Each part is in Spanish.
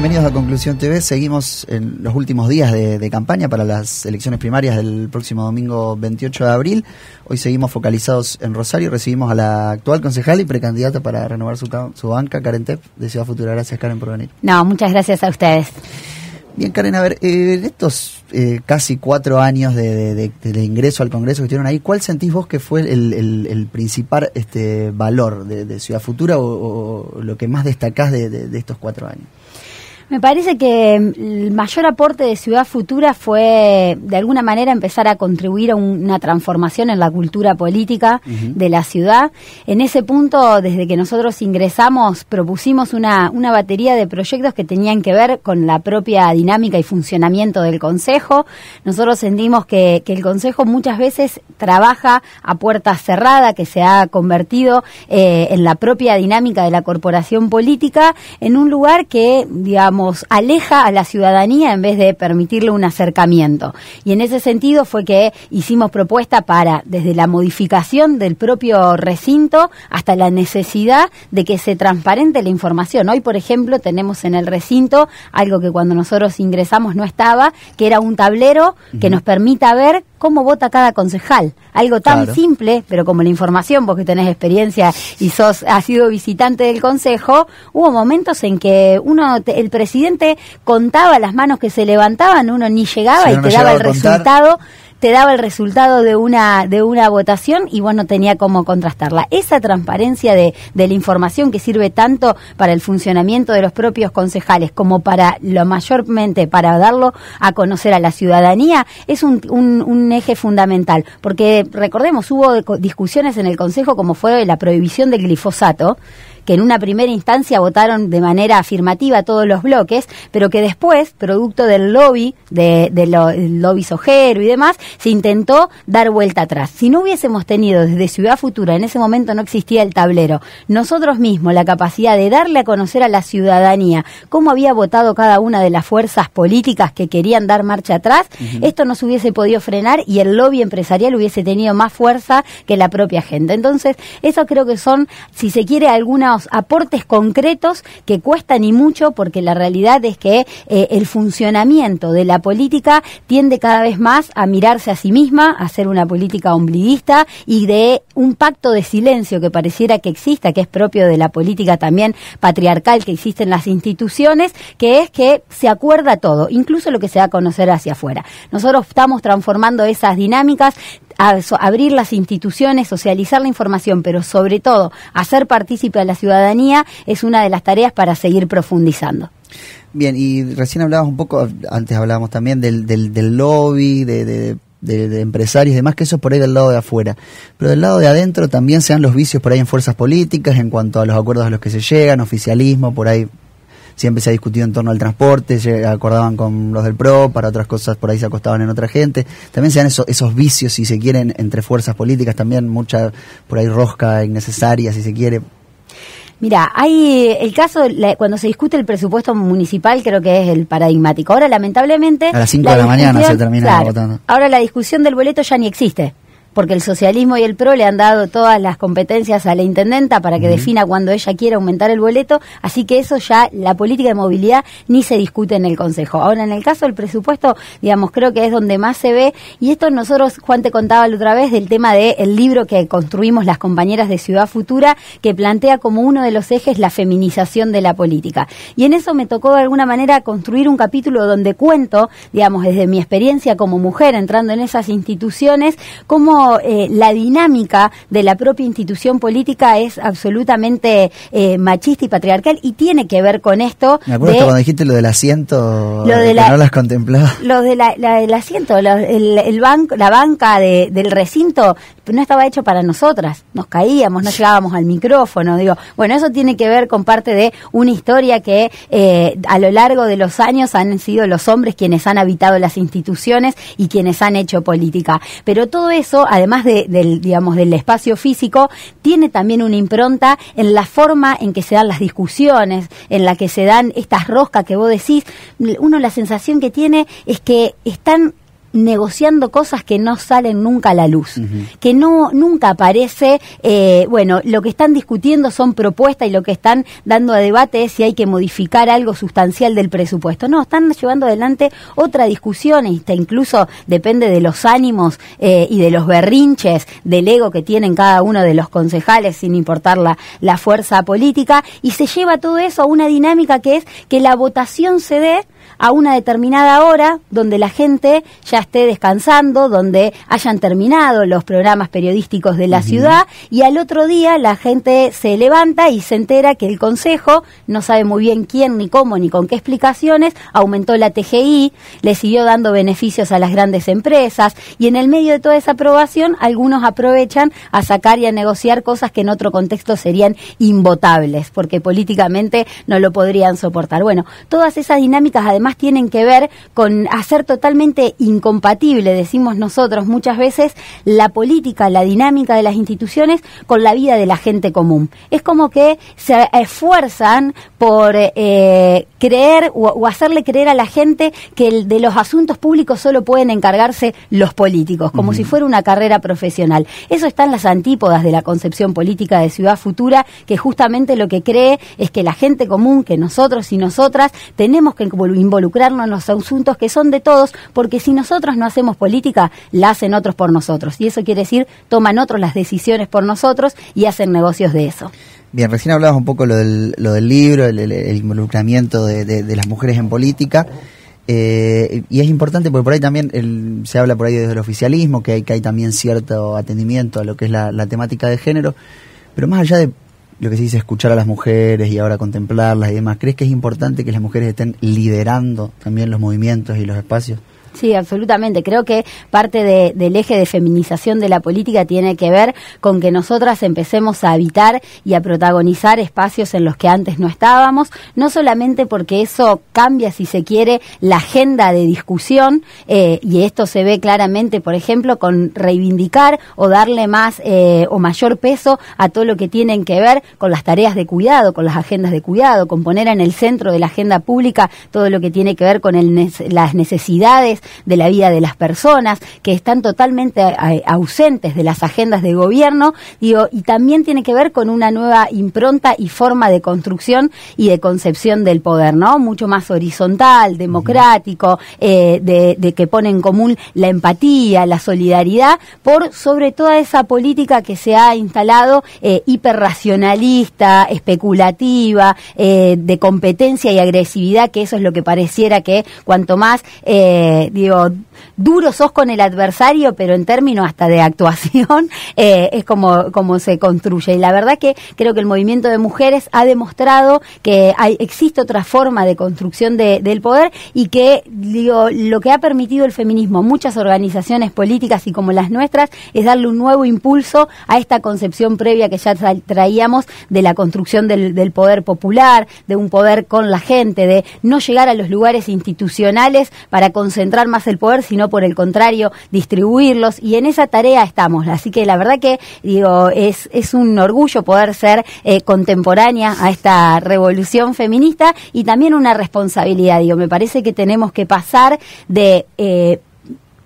Bienvenidos a Conclusión TV. Seguimos en los últimos días de, campaña para las elecciones primarias del próximo domingo 28 de abril. Hoy seguimos focalizados en Rosario. Recibimos a la actual concejal y precandidata para renovar su, banca, Karen Tep, de Ciudad Futura. Gracias, Karen, por venir. No, muchas gracias a ustedes. Bien, Karen, a ver, eh, en estos eh, casi cuatro años de, ingreso al Congreso que estuvieron ahí, ¿cuál sentís vos que fue el, principal este, valor de, Ciudad Futura o, o, lo que más destacás de estos cuatro años? Me parece que mm, el mayor aporte de Ciudad Futura fue, de alguna manera, empezar a contribuir a una transformación en la cultura política de la ciudad. En ese punto, desde que nosotros ingresamos, propusimos una, una batería de proyectos que tenían que ver con la propia dinámica y funcionamiento del Consejo. Nosotros sentimos que, que el Consejo muchas veces trabaja a puerta cerrada, que se ha convertido eh, en la propia dinámica de la corporación política, en un lugar que, digamos, aleja a la ciudadanía en vez de permitirle un acercamiento. Y en ese sentido fue que hicimos propuesta para, desde la modificación del propio recinto hasta la necesidad de que se transparente la información. Hoy, por ejemplo, tenemos en el recinto algo que cuando nosotros ingresamos no estaba, que era un tablero que nos permita ver cómo vota cada concejal. Algo tan simple, pero como la información, vos que tenés experiencia y sos, ha sido visitante del consejo, hubo momentos en que uno, el presidente presidente contaba las manos que se levantaban, uno ni llegaba y te daba el resultado te daba el resultado de una de una votación y vos no tenía cómo contrastarla. Esa transparencia de, la información que sirve tanto para el funcionamiento de los propios concejales como para lo mayormente para darlo a conocer a la ciudadanía es un, un, un eje fundamental porque recordemos hubo discusiones en el Consejo como fue la prohibición del glifosato que en una primera instancia votaron de manera afirmativa todos los bloques, pero que después, producto del lobby, de, del lobby sojero y demás, se intentó dar vuelta atrás. Si no hubiésemos tenido desde Ciudad Futura, en ese momento no existía el tablero, nosotros mismos la capacidad de darle a conocer a la ciudadanía cómo había votado cada una de las fuerzas políticas que querían dar marcha atrás, esto no se hubiese podido frenar y el lobby empresarial hubiese tenido más fuerza que la propia gente. Entonces, eso creo que son, si se quiere, alguna aportes concretos que cuestan y mucho porque la realidad es que eh, el funcionamiento de la política tiende cada vez más a mirarse a sí misma, a ser una política ombliguista y de un pacto de silencio que pareciera que exista, que es propio de la política también patriarcal que existe en las instituciones, que es que se acuerda todo, incluso lo que se da a conocer hacia afuera. Nosotros estamos transformando esas dinámicas, abrir las instituciones, socializar la información, pero sobre todo hacer partícipe a la ciudadanía es una de las tareas para seguir profundizando. Bien, y recién hablábamos un poco, antes hablábamos también del, del, lobby, de, de, empresarios y demás, que eso es por ahí del lado de afuera. Pero del lado de adentro también se dan los vicios por ahí en fuerzas políticas, en cuanto a los acuerdos a los que se llegan, oficialismo, por ahí siempre se ha discutido en torno al transporte, se acordaban con los del PRO, para otras cosas por ahí se acostaban en otra gente. También se dan esos, vicios, si se quieren, entre fuerzas políticas, también mucha por ahí rosca innecesaria, si se quiere. Mira, hay eh, el caso, cuando se discute el presupuesto municipal, creo que es el paradigmático. Ahora, lamentablemente. A las 5 de la mañana se termina votando. Ahora la discusión del boleto ya ni existe porque el socialismo y el PRO le han dado todas las competencias a la intendenta para que defina cuando ella quiera aumentar el boleto, así que eso ya la política de movilidad ni se discute en el Consejo. Ahora, en el caso del presupuesto, digamos, creo que es donde más se ve, y esto nosotros, Juan te contaba la otra vez del tema del libro que construimos las compañeras de Ciudad Futura, que plantea como uno de los ejes la feminización de la política. Y en eso me tocó de alguna manera construir un capítulo donde cuento, digamos, desde mi experiencia como mujer entrando en esas instituciones, cómo eh, la dinámica de la propia institución política es absolutamente eh, machista y patriarcal y tiene que ver con esto. Me acuerdo cuando dijiste lo del asiento, eh, no las contemplaba. Lo del asiento, el, banco, la banca del recinto no estaba hecho para nosotras, nos caíamos, no llegábamos al micrófono, digo, bueno, eso tiene que ver con parte de una historia que a lo largo de los años han sido los hombres quienes han habitado las instituciones y quienes han hecho política. Pero todo eso, además del, digamos, del espacio físico, tiene también una impronta en la forma en que se dan las discusiones, en la que se dan estas roscas que vos decís. Uno la sensación que tiene es que están negociando cosas que no salen nunca a la luz, que no nunca aparece, eh, bueno, lo que están discutiendo son propuestas y lo que están dando a debate es si hay que modificar algo sustancial del presupuesto. No, están llevando adelante otra discusión, e incluso depende de los ánimos eh, y de los berrinches, del ego que tienen cada uno de los concejales, sin importar la, la fuerza política, y se lleva todo eso a una dinámica que es que la votación se dé a una determinada hora donde la gente ya esté descansando, donde hayan terminado los programas periodísticos de la ciudad y al otro día la gente se levanta y se entera que el Consejo, no sabe muy bien quién, ni cómo, ni con qué explicaciones, aumentó la TGI, le siguió dando beneficios a las grandes empresas y en el medio de toda esa aprobación algunos aprovechan a sacar y a negociar cosas que en otro contexto serían invotables porque políticamente no lo podrían soportar. Bueno, todas esas dinámicas además tienen que ver con hacer totalmente incompatible, decimos nosotros muchas veces, la política, la dinámica de las instituciones con la vida de la gente común. Es como que se esfuerzan por eh, creer o, hacerle creer a la gente que el, de los asuntos públicos solo pueden encargarse los políticos, como si fuera una carrera profesional. Eso está en las antípodas de la concepción política de Ciudad Futura, que justamente lo que cree es que la gente común, que nosotros y nosotras, tenemos que involucrarnos involucrarnos en los asuntos que son de todos, porque si nosotros no hacemos política, la hacen otros por nosotros. Y eso quiere decir, toman otros las decisiones por nosotros y hacen negocios de eso. Bien, recién hablabas un poco lo del, libro, el, involucramiento de, las mujeres en política. Eh, y es importante porque por ahí también se habla por ahí desde el oficialismo, que hay, que hay también cierto atendimiento a lo que es la temática de género. Pero más allá de lo que se dice escuchar a las mujeres y ahora contemplarlas y demás, ¿crees que es importante que las mujeres estén liderando también los movimientos y los espacios? Sí, absolutamente. Creo que parte del eje de feminización de la política tiene que ver con que nosotras empecemos a habitar y a protagonizar espacios en los que antes no estábamos, no solamente porque eso cambia, si se quiere, la agenda de discusión, eh, y esto se ve claramente, por ejemplo, con reivindicar o darle más eh, o mayor peso a todo lo que tiene que ver con las tareas de cuidado, con las agendas de cuidado, con poner en el centro de la agenda pública todo lo que tiene que ver con las necesidades de la vida de las personas, que están totalmente eh, ausentes de las agendas de gobierno, digo, y también tiene que ver con una nueva impronta y forma de construcción y de concepción del poder, ¿no? Mucho más horizontal, democrático, eh, de, que pone en común la empatía, la solidaridad, por sobre toda esa política que se ha instalado eh, hiperracionalista, especulativa, de competencia y agresividad, que eso es lo que pareciera que cuanto más, the duro sos con el adversario, pero en términos hasta de actuación, eh, es como, como se construye. Y la verdad que creo que el movimiento de mujeres ha demostrado que hay, existe otra forma de construcción del poder y que digo, lo que ha permitido el feminismo, muchas organizaciones políticas y como las nuestras, es darle un nuevo impulso a esta concepción previa que ya traíamos de la construcción del, del poder popular, de un poder con la gente, de no llegar a los lugares institucionales para concentrar más el poder, sino por el contrario, distribuirlos. Y en esa tarea estamos. Así que la verdad que, digo, es, es un orgullo poder ser eh, contemporánea a esta revolución feminista y también una responsabilidad. Digo, me parece que tenemos que pasar de... Eh,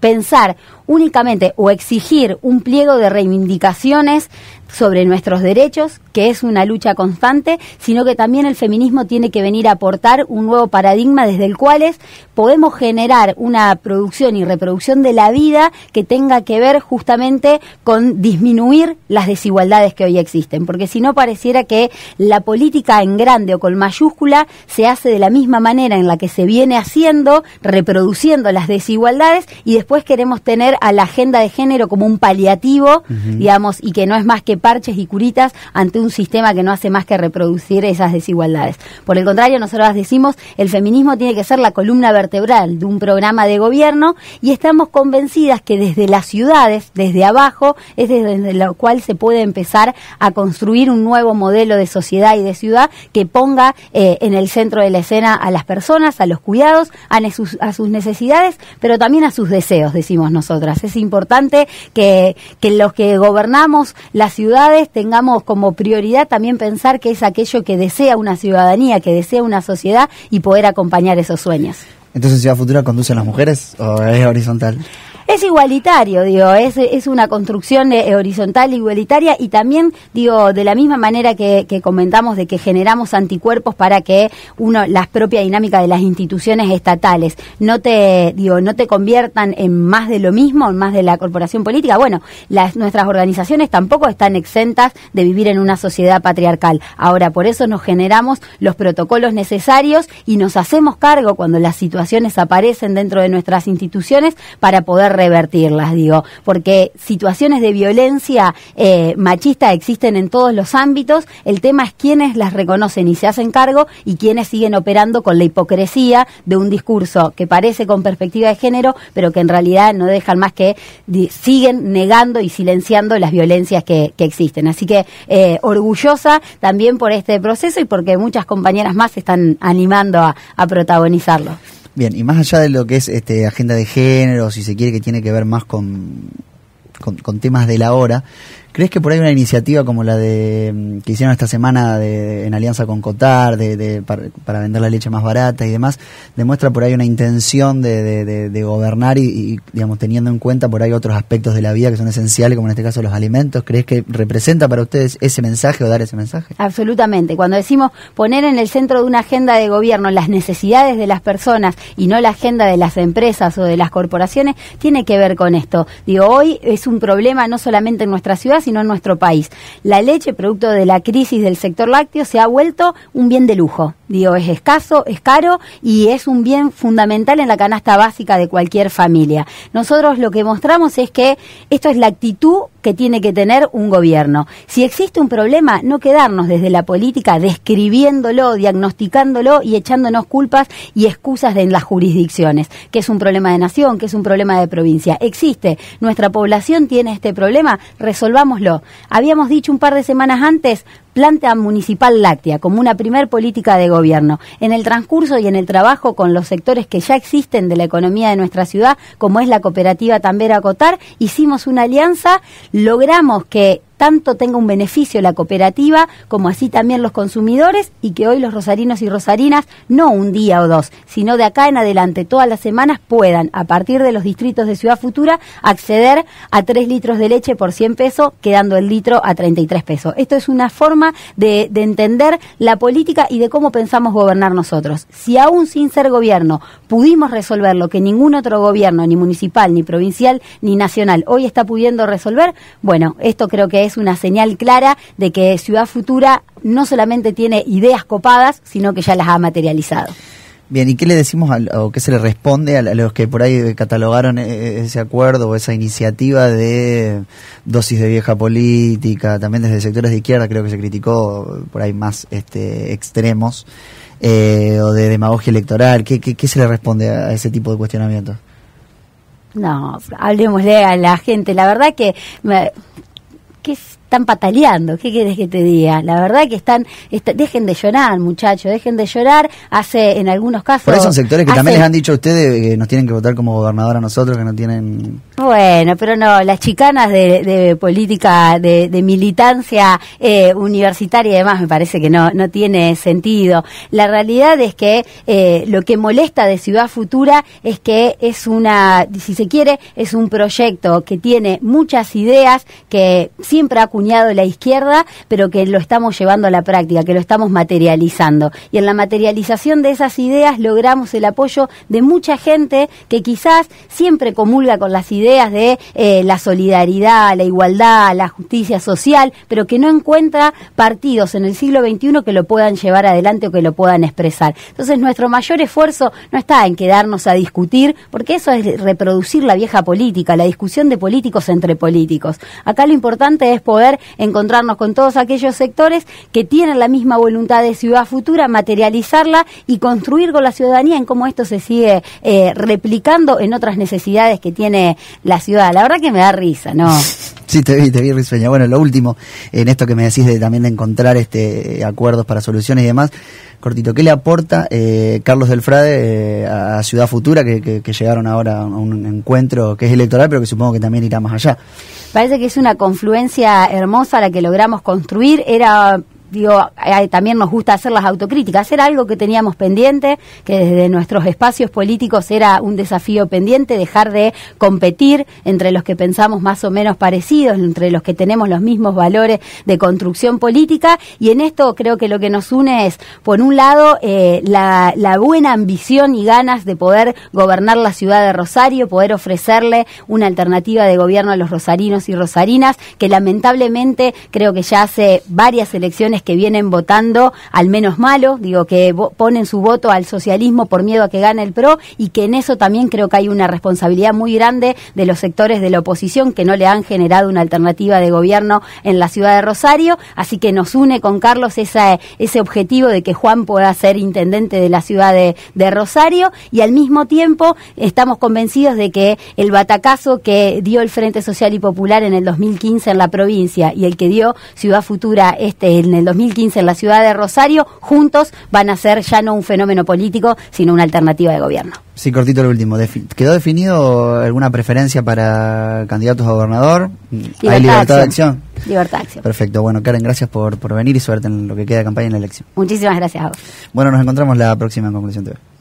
pensar únicamente o exigir un pliego de reivindicaciones sobre nuestros derechos, que es una lucha constante, sino que también el feminismo tiene que venir a aportar un nuevo paradigma desde el cual es, podemos generar una producción y reproducción de la vida que tenga que ver justamente con disminuir las desigualdades que hoy existen, porque si no pareciera que la política en grande o con mayúscula se hace de la misma manera en la que se viene haciendo, reproduciendo las desigualdades y después queremos tener a la agenda de género como un paliativo, digamos, y que no es más que parches y curitas ante un sistema que no hace más que reproducir esas desigualdades. Por el contrario, nosotras decimos, el feminismo tiene que ser la columna vertebral de un programa de gobierno y estamos convencidas que desde las ciudades, desde abajo, es desde lo cual se puede empezar a construir un nuevo modelo de sociedad y de ciudad que ponga eh, en el centro de la escena a las personas, a los cuidados, a, sus, necesidades, pero también a sus deseos, decimos nosotras. Es importante que, los que gobernamos las ciudad ciudades tengamos como prioridad también pensar que es aquello que desea una ciudadanía, que desea una sociedad y poder acompañar esos sueños. Entonces Ciudad Futura conduce a las mujeres o es horizontal? Es igualitario, digo, es, una construcción eh, horizontal igualitaria y también, digo, de la misma manera que, comentamos de que generamos anticuerpos para que uno, la propia dinámica de las instituciones estatales no te, digo, no te conviertan en más de lo mismo, en más de la corporación política. Bueno, las, nuestras organizaciones tampoco están exentas de vivir en una sociedad patriarcal. Ahora, por eso nos generamos los protocolos necesarios y nos hacemos cargo cuando las situaciones aparecen dentro de nuestras instituciones para poder revertirlas, digo, porque situaciones de violencia eh, machista existen en todos los ámbitos, el tema es quiénes las reconocen y se hacen cargo y quiénes siguen operando con la hipocresía de un discurso que parece con perspectiva de género, pero que en realidad no dejan más que siguen negando y silenciando las violencias que, existen. Así que eh, orgullosa también por este proceso y porque muchas compañeras más están animando a protagonizarlo. Bien, y más allá de lo que es este, agenda de género, si se quiere, que tiene que ver más con, con, con temas de la hora, ¿Crees que por ahí una iniciativa como la de mm, que hicieron esta semana en alianza con Cotar de, para, vender la leche más barata y demás demuestra por ahí una intención de, gobernar y, digamos teniendo en cuenta por ahí otros aspectos de la vida que son esenciales como en este caso los alimentos? ¿Crees que representa para ustedes ese mensaje o dar ese mensaje? Absolutamente. Cuando decimos poner en el centro de una agenda de gobierno las necesidades de las personas y no la agenda de las empresas o de las corporaciones tiene que ver con esto. Digo hoy es un problema no solamente en nuestra ciudad sino en nuestro país. La leche, producto de la crisis del sector lácteo, se ha vuelto un bien de lujo. Digo, es escaso, es caro y es un bien fundamental en la canasta básica de cualquier familia. Nosotros lo que mostramos es que esto es la actitud que tiene que tener un gobierno. Si existe un problema, no quedarnos desde la política describiéndolo, diagnosticándolo y echándonos culpas y excusas de en las jurisdicciones, que es un problema de nación, que es un problema de provincia. Existe, nuestra población tiene este problema, resolvámoslo. Habíamos dicho un par de semanas antes, plantea municipal láctea como una primer política de gobierno, en el transcurso y en el trabajo con los sectores que ya existen de la economía de nuestra ciudad, como es la cooperativa Tambera Cotar, hicimos una alianza, logramos que tanto tenga un beneficio la cooperativa como así también los consumidores y que hoy los rosarinos y rosarinas, no un día o dos, sino de acá en adelante todas las semanas puedan, a partir de los distritos de Ciudad Futura, acceder a 3 litros de leche por 100 pesos, quedando el litro a 33 pesos. Esto es una forma de entender la política y de cómo pensamos gobernar nosotros. Si aún sin ser gobierno pudimos resolver lo que ningún otro gobierno, ni municipal, ni provincial, ni nacional, hoy está pudiendo resolver, bueno, esto creo que es una señal clara de que Ciudad Futura no solamente tiene ideas copadas, sino que ya las ha materializado. Bien, ¿y qué le decimos o qué se le responde a los que por ahí catalogaron e, e, ese acuerdo o esa iniciativa de dosis de vieja política, también desde sectores de izquierda creo que se criticó por ahí más este, extremos, eh, o de demagogia electoral? ¿Qué, se le responde a ese tipo de cuestionamientos? No, hablemosle a la gente. La verdad que... kiss están pataleando. ¿Qué quieres que te diga? La verdad que están, dejen de llorar, muchachos, dejen de llorar. Hace, en algunos casos. Por eso son sectores que también les han dicho a ustedes que nos tienen que votar como gobernador a nosotros, que no tienen. Bueno, pero no, las chicanas de, política, de, militancia eh, universitaria y demás, me parece que no, tiene sentido. La realidad es que eh, lo que molesta de Ciudad Futura es que es una, si se quiere, es un proyecto que tiene muchas ideas que siempre ha la izquierda, pero que lo estamos llevando a la práctica, que lo estamos materializando. Y en la materialización de esas ideas logramos el apoyo de mucha gente que quizás siempre comulga con las ideas de eh, la solidaridad, la igualdad, la justicia social, pero que no encuentra partidos en el siglo XXI que lo puedan llevar adelante o que lo puedan expresar. Entonces nuestro mayor esfuerzo no está en quedarnos a discutir, porque eso es reproducir la vieja política, la discusión de políticos entre políticos. Acá lo importante es poder encontrarnos con todos aquellos sectores que tienen la misma voluntad de ciudad futura, materializarla y construir con la ciudadanía en cómo esto se sigue eh, replicando en otras necesidades que tiene la ciudad. La verdad que me da risa, ¿no? Sí, te vi, te vi, Risueña. Bueno, lo último, en esto que me decís de también de encontrar este acuerdos para soluciones y demás, cortito, ¿qué le aporta eh, Carlos Delfrade Frade eh, a Ciudad Futura, que, que, llegaron ahora a un encuentro que es electoral, pero que supongo que también irá más allá? Parece que es una confluencia hermosa la que logramos construir. Era también nos gusta hacer las autocríticas, era algo que teníamos pendiente, que desde nuestros espacios políticos era un desafío pendiente, dejar de competir entre los que pensamos más o menos parecidos, entre los que tenemos los mismos valores de construcción política, y en esto creo que lo que nos une es, por un lado, eh, la buena ambición y ganas de poder gobernar la ciudad de Rosario, poder ofrecerle una alternativa de gobierno a los rosarinos y rosarinas, que lamentablemente creo que ya hace varias elecciones que vienen votando al menos malo, digo, que ponen su voto al socialismo por miedo a que gane el PRO y que en eso también creo que hay una responsabilidad muy grande de los sectores de la oposición que no le han generado una alternativa de gobierno en la ciudad de Rosario, así que nos une con Carlos ese objetivo de que Juan pueda ser intendente de la ciudad de, de Rosario y al mismo tiempo estamos convencidos de que el batacazo que dio el Frente Social y Popular en el 2015 en la provincia y el que dio Ciudad Futura este en el 2015 en la ciudad de Rosario, juntos van a ser ya no un fenómeno político, sino una alternativa de gobierno. Sí, cortito lo último. ¿Quedó definido alguna preferencia para candidatos a gobernador? ¿Hay libertad de acción? Libertad de acción. Perfecto. Bueno, Karen, gracias por, por venir y suerte en lo que queda de campaña en la elección. Muchísimas gracias a Bueno, nos encontramos la próxima en Conclusión TV.